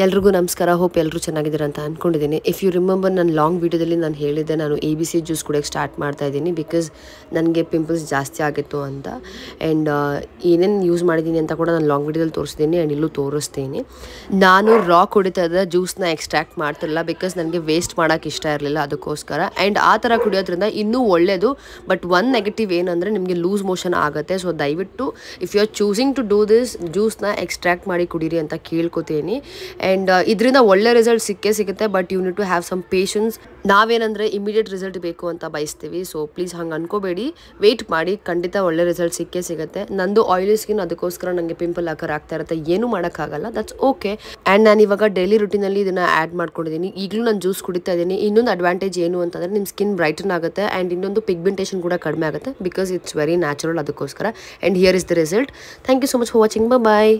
ಎಲ್ರಿಗೂ ನಮಸ್ಕಾರ ಹೋಪ್ ಎಲ್ಲರೂ ಚೆನ್ನಾಗಿದ್ದೀರ ಅಂತ ಅಂದ್ಕೊಂಡಿದ್ದೀನಿ ಇಫ್ ಯು ರಿಮೆಂಬರ್ ನಾನು ಲಾಂಗ್ ವೀಡಿಯೋದಲ್ಲಿ ನಾನು ಹೇಳಿದ್ದೆ ನಾನು ಎ ಬಿ ಸಿ ಜ್ಯೂಸ್ ಕುಡಿಯೋಕ್ಕೆ ಸ್ಟಾರ್ಟ್ ಮಾಡ್ತಾ ಇದ್ದೀನಿ ಬಿಕಾಸ್ ನನಗೆ ಪಿಂಪಲ್ಸ್ ಜಾಸ್ತಿ ಆಗಿತ್ತು ಅಂತ ಆ್ಯಂಡ್ ಏನೇನು ಯೂಸ್ ಮಾಡಿದ್ದೀನಿ ಅಂತ ಕೂಡ ನಾನು ಲಾಂಗ್ ವೀಡಿಯೋದಲ್ಲಿ ತೋರಿಸಿದ್ದೀನಿ ಆ್ಯಂಡ್ ಇಲ್ಲೂ ತೋರಿಸ್ತೀನಿ ನಾನು ರಾ ಕುಡಿತಾ ಇದ್ದ ಜ್ಯೂಸ್ನ ಎಕ್ಸ್ಟ್ರಾಕ್ಟ್ ಮಾಡ್ತಿರಲಿಲ್ಲ ಬಿಕಾಸ್ ನನಗೆ ವೇಸ್ಟ್ ಮಾಡೋಕ್ಕೆ ಇಷ್ಟ ಇರಲಿಲ್ಲ ಅದಕ್ಕೋಸ್ಕರ ಆ್ಯಂಡ್ ಆ ಥರ ಕುಡಿಯೋದ್ರಿಂದ ಇನ್ನೂ ಒಳ್ಳೆಯದು ಬಟ್ ಒನ್ ನೆಗೆಟಿವ್ ಏನಂದರೆ ನಿಮಗೆ ಲೂಸ್ ಮೋಷನ್ ಆಗುತ್ತೆ ಸೊ ದಯವಿಟ್ಟು if you are choosing to do this ಜ್ಯೂಸನ್ನ ಎಕ್ಸ್ಟ್ರಾಕ್ಟ್ ಮಾಡಿ ಕುಡೀರಿ ಅಂತ ಕೇಳ್ಕೊತೀನಿ ಆ್ಯಂಡ್ uh, ಇದರಿಂದ ಒಳ್ಳೆ ರಿಸಲ್ಟ್ ಸಿಕ್ಕೇ ಸಿಗುತ್ತೆ but you need to have some patience ನಾವೇನಂದರೆ ಇಮಿಡಿಯೇಟ್ ರಿಸಲ್ಟ್ ಬೇಕು ಅಂತ ಬಯಸ್ತೀವಿ ಸೊ ಪ್ಲೀಸ್ ಹಂಗೆ ಅನ್ಕೋಬೇಡಿ ವೆಯ್ಟ್ ಮಾಡಿ ಖಂಡಿತ ಒಳ್ಳೆ ರಿಸಲ್ಟ್ ಸಿಕ್ಕೇ ಸಿಗುತ್ತೆ ನಂದು ಆಯಿಲಿ ಸ್ಕಿನ್ ಅದಕ್ಕೋಸ್ಕರ ನನಗೆ ಪಿಂಪಲ್ ಆಕರ್ ಆಗ್ತಾ ಇರುತ್ತೆ ಏನೂ ಮಾಡೋಕ್ಕಾಗಲ್ಲ ದಟ್ಸ್ ಓಕೆ ಆ್ಯಂಡ್ ನಾನು ಇವಾಗ ಡೈಲಿ ರುಟೀನಲ್ಲಿ ಇದನ್ನು ಆ್ಯಡ್ ಮಾಡ್ಕೊಂಡಿದ್ದೀನಿ ಈಗಲೂ ನಾನು ಜ್ಯೂಸ್ ಕುಡಿತಾ ಇದ್ದೀನಿ ಇನ್ನೊಂದು ಅಡ್ವಾಂಟೇಜ್ ಏನು ಅಂತಂದರೆ ನಿಮ್ಮ ಸ್ಕಿನ್ ಬ್ರೈಟನ್ ಆಗುತ್ತೆ ಆ್ಯಂಡ್ ಇನ್ನೊಂದು ಪಿಗ್ಮೆಂಟೇಷನ್ ಕೂಡ ಕಡಿಮೆ ಆಗುತ್ತೆ ಬಿಕಾಸ್ ಇಟ್ಸ್ ವೆರಿ ನ್ಯಾಚುರಲ್ ಅದಕ್ಕೋಸ್ಕರ and here is the result thank you so much for watching bye